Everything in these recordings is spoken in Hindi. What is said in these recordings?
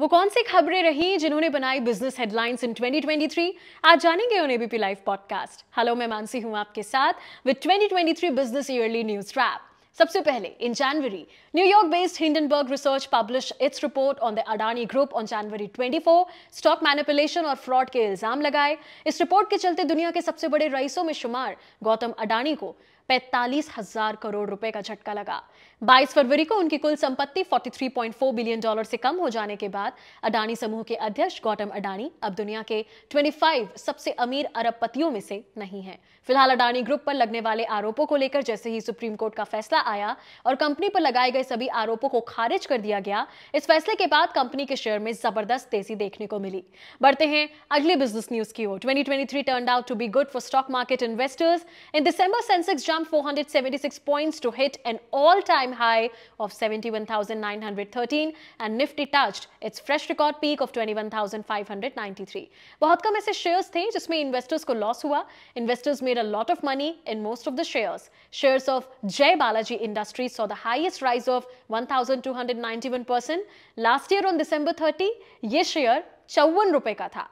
वो कौन सी खबरें रही जिन्होंने बनाई बिजनेस हेडलाइंस इन 2023 आज जानेंगे उन्हें बीपी लाइव पॉडकास्ट हेलो मैं मानसी हूं आपके साथ with 2023 business yearly news trap सबसे पहले in January New York based Hindenburg research publish its report on the Adani group on January 24 stock manipulation और फ्रॉड के इल्जाम लगाए इस रिपोर्ट के चलते दुनिया के सबसे बड़े रईसों में शुमार गौतम अडानी को पैंतालीस हजार करोड़ रुपए का झटका लगा 22 फरवरी को उनकी कुल संपत्ति 43.4 बिलियन डॉलर से कम हो जाने के बाद अडानी समूह के अध्यक्ष गौतम अडानी अब दुनिया के 25 सबसे अमीर अरबपतियों में से नहीं है फिलहाल अडानी ग्रुप पर लगने वाले आरोपों को लेकर जैसे ही सुप्रीम कोर्ट का फैसला आया और कंपनी पर लगाए गए सभी आरोपों को खारिज कर दिया गया इस फैसले के बाद कंपनी के शेयर में जबरदस्त तेजी देखने को मिली बढ़ते हैं अगले बिजनेस न्यूज की ओर twenty 2023 turn out to be good for stock market investors in December Sensex some 476 points to hit an all-time high of 71,913 and Nifty touched its fresh record peak of 21,593. बहुत कम ऐसे शेयर्स थे जिसमें इन्वेस्टर्स को लॉस हुआ investors made a lot of money in most of the shares shares of Jai Balaji industries saw the highest rise of 1,291 percent last year on December 30 ये शेयर चौवन रुपए का था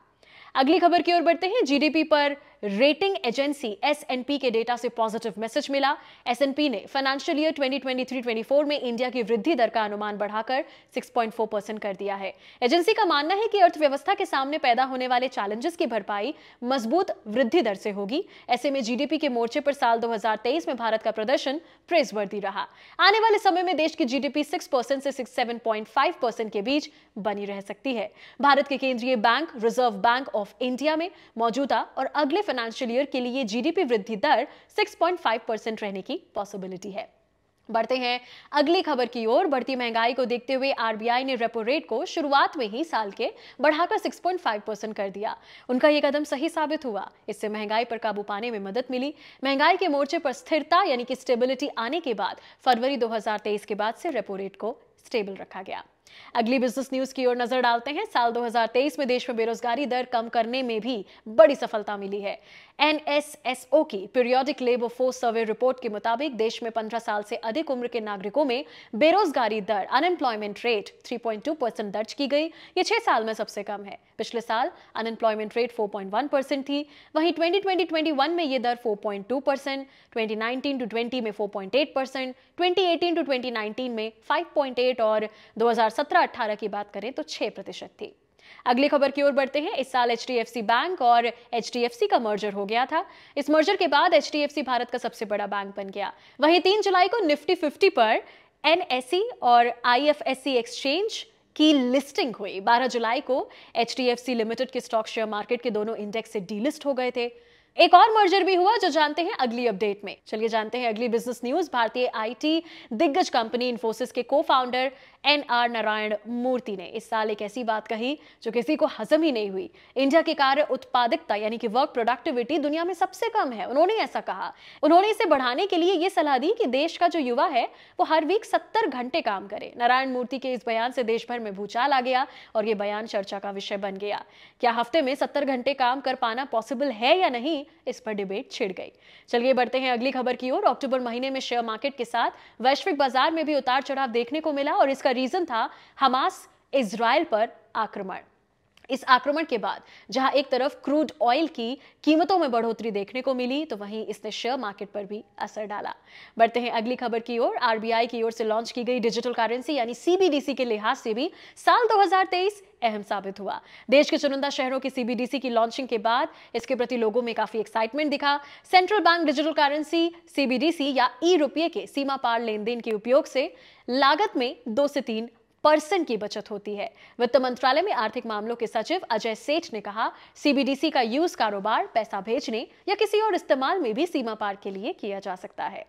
अगली खबर की ओर बढ़ते हैं जीडीपी पर रेटिंग एजेंसी एस के डेटा से पॉजिटिव मैसेज मिला एस ने फाइनेंशियल ईयर 2023-24 में इंडिया की वृद्धि दर का अनुमान बढ़ाकर 6.4 परसेंट कर दिया है एजेंसी का मानना है कि अर्थव्यवस्था के सामने पैदा होने वाले चैलेंजेस की भरपाई मजबूत वृद्धि दर से होगी ऐसे में जीडीपी के मोर्चे पर साल 2023 में भारत का प्रदर्शन प्रेस रहा आने वाले समय में देश की जीडीपी सिक्स परसेंट से सिक्स के बीच बनी रह सकती है भारत के केंद्रीय bank reserve bank of India में मौजूदा और अगले फाइनेंशियल ईयर के लिए जीडीपी वृद्धि दर 6.5 परसेंट रहने की पॉसिबिलिटी है बढ़ते हैं अगली खबर की ओर बढ़ती महंगाई को देखते हुए आरबीआई ने रेपो रेट को शुरुआत में ही साल के बढ़ाकर 6.5 परसेंट कर दिया उनका यह कदम सही साबित हुआ इससे महंगाई पर काबू पाने में मदद मिली महंगाई के मोर्चे पर स्थिरता यानी कि स्टेबिलिटी आने के बाद फरवरी 2023 के बाद से रेपो रेट को स्टेबल रखा गया अगली बिजनेस न्यूज की ओर नजर डालते हैं साल 2023 में देश में बेरोजगारी दर कम करने में भी बड़ी सफलता मिली है एनएसएसओ की periodic labour force survey report के मुताबिक देश में 15 साल से अधिक उम्र के नागरिकों में बेरोजगारी दर अनएम्प्लॉयमेंट रेट 3.2 परसेंट दर्ज की गई ये छह साल में सबसे कम है पिछले साल अनएम्प्लॉयमेंट रेट 4.1 परसेंट थी वहीं 2020-21 में ये दर 4.2 परसेंट ट्वेंटी टू 20 में 4.8 परसेंट ट्वेंटी टू 2019 में 5.8 और 2017 सत्रह अट्ठारह की बात करें तो छह प्रतिशत थी अगली खबर की ओर बढ़ते हैं इस साल एच बैंक और एच का मर्जर हो गया था इस मर्जर के बाद एच भारत का सबसे बड़ा बैंक बन गया वहीं तीन जुलाई को निफ्टी फिफ्टी पर एन और आई एक्सचेंज की लिस्टिंग हुई 12 जुलाई को एच लिमिटेड के स्टॉक शेयर मार्केट के दोनों इंडेक्स से डीलिस्ट हो गए थे एक और मर्जर भी हुआ जो जानते हैं अगली अपडेट में चलिए जानते हैं अगली बिजनेस न्यूज भारतीय आईटी दिग्गज कंपनी इन्फोसिस के को founder N R Narayana Murthy ने इस साल एक ऐसी बात कही जो किसी को हजम ही नहीं हुई इंडिया की कार्य उत्पादकता यानी कि वर्क प्रोडक्टिविटी दुनिया में सबसे कम है उन्होंने ऐसा कहा उन्होंने इसे बढ़ाने के लिए यह सलाह दी कि देश का जो युवा है वो हर वीक सत्तर घंटे काम करे नारायण मूर्ति के इस बयान से देश भर में भूचाल आ गया और ये बयान चर्चा का विषय बन गया क्या हफ्ते में सत्तर घंटे काम कर पाना पॉसिबल है या नहीं इस पर डिबेट छिड़ गई चलिए बढ़ते हैं अगली खबर की ओर अक्टूबर महीने में शेयर मार्केट के साथ वैश्विक बाजार में भी उतार चढ़ाव देखने को मिला और इसका रीजन था हमास इसराइल पर आक्रमण इस आक्रमण के बाद जहां एक तरफ क्रूड ऑयल की कीमतों में बढ़ोतरी देखने को मिली तो वहीं इसने शेयर मार्केट पर भी असर डाला बढ़ते हैं अगली खबर की ओर आरबीआई की ओर से लॉन्च की गई डिजिटल करेंसी यानी सीबीडीसी के लिहाज से भी साल 2023 अहम साबित हुआ देश के चुनिंदा शहरों की सीबीडीसी की लॉन्चिंग के बाद इसके प्रति लोगों में काफी एक्साइटमेंट दिखा central bank digital currency CBDC या ई e रुपये के सीमा पार लेन के उपयोग से लागत में दो से तीन परसेंट की बचत होती है वित्त मंत्रालय में आर्थिक मामलों के सचिव अजय सेठ ने कहा सीबीडीसी का यूज कारोबार पैसा भेजने या किसी और इस्तेमाल में भी सीमा पार के लिए किया जा सकता है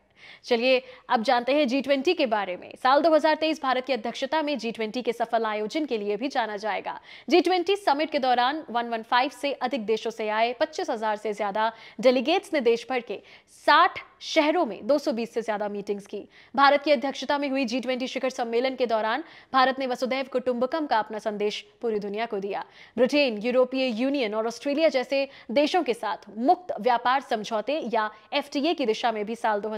चलिए अब जानते हैं जी ट्वेंटी के बारे में साल 2023 भारत की अध्यक्षता में जी ट्वेंटी के सफल आयोजन के लिए भी जाना जाएगा जी ट्वेंटी समिट के दौरान 115 से अधिक देशों से आए 25,000 से ज्यादा डेलीगेट्स ने देश भर के साठ शहरों में 220 से ज्यादा मीटिंग्स की भारत की अध्यक्षता में हुई जी शिखर सम्मेलन के दौरान भारत ने वसुदैव कुटुंबकम का अपना संदेश पूरी दुनिया को दिया ब्रिटेन यूरोपीय यूनियन और ऑस्ट्रेलिया जैसे देशों के साथ मुक्त व्यापार समझौते या एफ की दिशा में भी साल दो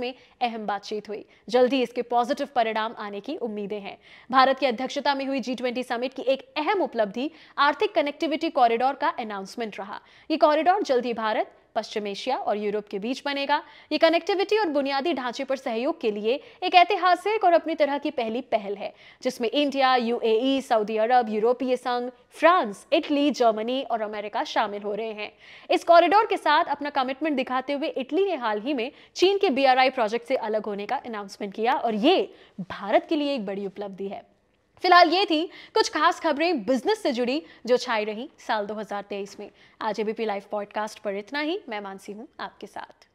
में अहम बातचीत हुई जल्द ही इसके पॉजिटिव परिणाम आने की उम्मीदें हैं भारत की अध्यक्षता में हुई जी समिट की एक अहम उपलब्धि आर्थिक कनेक्टिविटी कॉरिडोर का अनाउंसमेंट रहा ये कॉरिडोर जल्द ही भारत पश्चिम एशिया और यूरोप के बीच बनेगा ये कनेक्टिविटी और बुनियादी ढांचे पर सहयोग के लिए एक ऐतिहासिक और अपनी तरह की पहली पहल है जिसमें इंडिया यूएई सऊदी अरब यूरोपीय संघ फ्रांस इटली जर्मनी और अमेरिका शामिल हो रहे हैं इस कॉरिडोर के साथ अपना कमिटमेंट दिखाते हुए इटली ने हाल ही में चीन के बी प्रोजेक्ट से अलग होने का अनाउंसमेंट किया और ये भारत के लिए एक बड़ी उपलब्धि है फिलहाल ये थी कुछ खास खबरें बिजनेस से जुड़ी जो छाई रही साल 2023 में आज एबीपी लाइव पॉडकास्ट पर इतना ही मैं मानसी हूँ आपके साथ